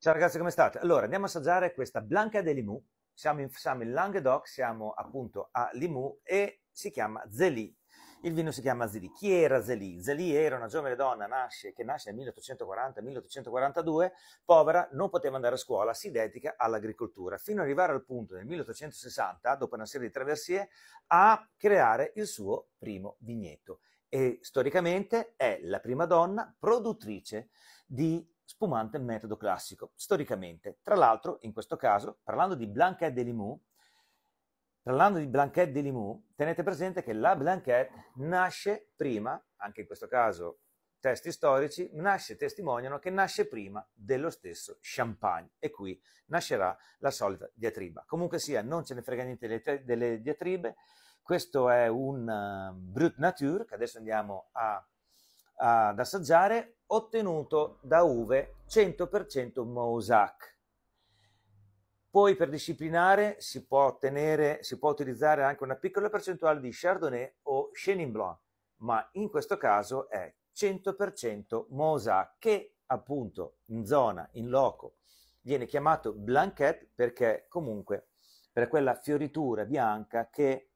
Ciao ragazzi, come state? Allora, andiamo a assaggiare questa Blanca de Limoux. Siamo in, siamo in Languedoc, siamo appunto a Limoux e si chiama Zélie. Il vino si chiama Zélie. Chi era Zélie? Zélie era una giovane donna nasce, che nasce nel 1840-1842, povera, non poteva andare a scuola, si dedica all'agricoltura, fino ad arrivare al punto nel 1860, dopo una serie di traversie, a creare il suo primo vigneto. E storicamente è la prima donna produttrice di spumante metodo classico, storicamente. Tra l'altro, in questo caso, parlando di Blanquette de Limoux, parlando di Blanquette de Limoux, tenete presente che la Blanquette nasce prima, anche in questo caso testi storici, nasce, testimoniano che nasce prima dello stesso Champagne e qui nascerà la solita diatriba. Comunque sia, non ce ne frega niente delle, delle diatribe, questo è un uh, brut nature che adesso andiamo a ad assaggiare, ottenuto da uve 100% Mousac. Poi per disciplinare si può, ottenere, si può utilizzare anche una piccola percentuale di Chardonnay o Chenin Blanc, ma in questo caso è 100% Mousac, che appunto in zona, in loco, viene chiamato Blanquette perché comunque per quella fioritura bianca che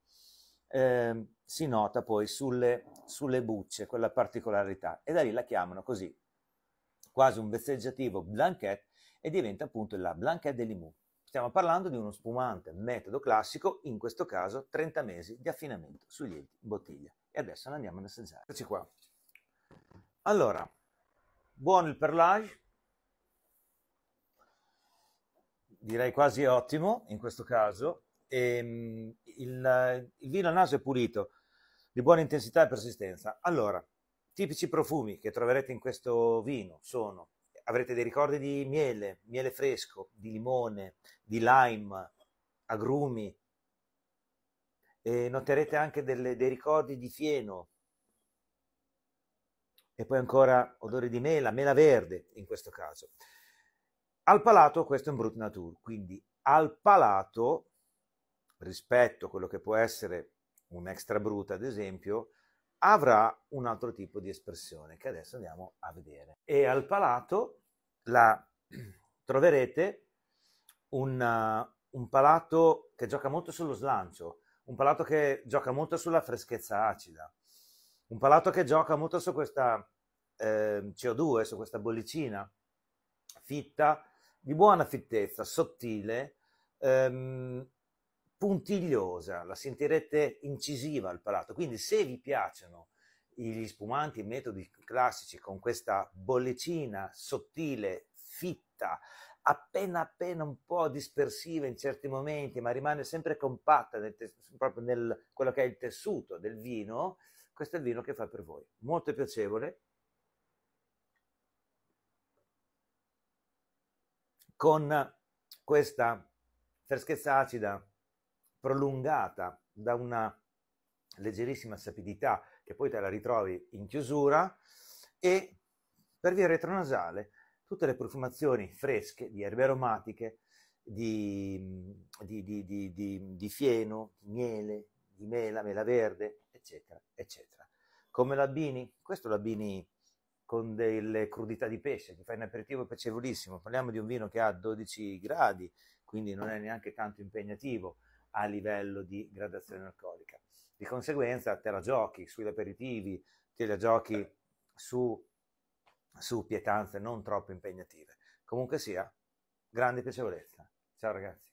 eh, si nota poi sulle, sulle bucce quella particolarità e da lì la chiamano così, quasi un vezzeggiativo blanket e diventa appunto la blanket de Limoux. Stiamo parlando di uno spumante metodo classico, in questo caso 30 mesi di affinamento sui lieviti in bottiglia. E adesso ne andiamo ad assaggiare. Eccoci qua. Allora, buono il perlage, direi quasi ottimo in questo caso. E, ehm, il, il vino al naso è pulito, di buona intensità e persistenza. Allora, tipici profumi che troverete in questo vino sono, avrete dei ricordi di miele, miele fresco, di limone, di lime, agrumi, e noterete anche delle, dei ricordi di fieno e poi ancora odore di mela, mela verde in questo caso. Al palato questo è un brut nature, quindi al palato rispetto a quello che può essere un extra bruta ad esempio, avrà un altro tipo di espressione che adesso andiamo a vedere. E al palato la troverete un, uh, un palato che gioca molto sullo slancio, un palato che gioca molto sulla freschezza acida, un palato che gioca molto su questa eh, CO2, su questa bollicina fitta, di buona fittezza, sottile, ehm, puntigliosa, la sentirete incisiva al palato. Quindi se vi piacciono gli spumanti, metodi classici con questa bollicina sottile, fitta, appena appena un po' dispersiva in certi momenti, ma rimane sempre compatta nel te- proprio nel quello che è il tessuto del vino, questo è il vino che fa per voi. Molto piacevole. Con questa freschezza acida prolungata da una leggerissima sapidità che poi te la ritrovi in chiusura e per via retronasale tutte le profumazioni fresche di erbe aromatiche, di, di, di, di fieno, di miele, di mela, mela verde, eccetera, eccetera. Come l'abbini? Questo l'abbini con delle crudità di pesce, che fa un aperitivo piacevolissimo. Parliamo di un vino che ha 12 gradi, quindi non è neanche tanto impegnativo a livello di gradazione alcolica. Di conseguenza, te la giochi sugli aperitivi, te la giochi su, su pietanze non troppo impegnative. Comunque sia, grande piacevolezza. Ciao ragazzi.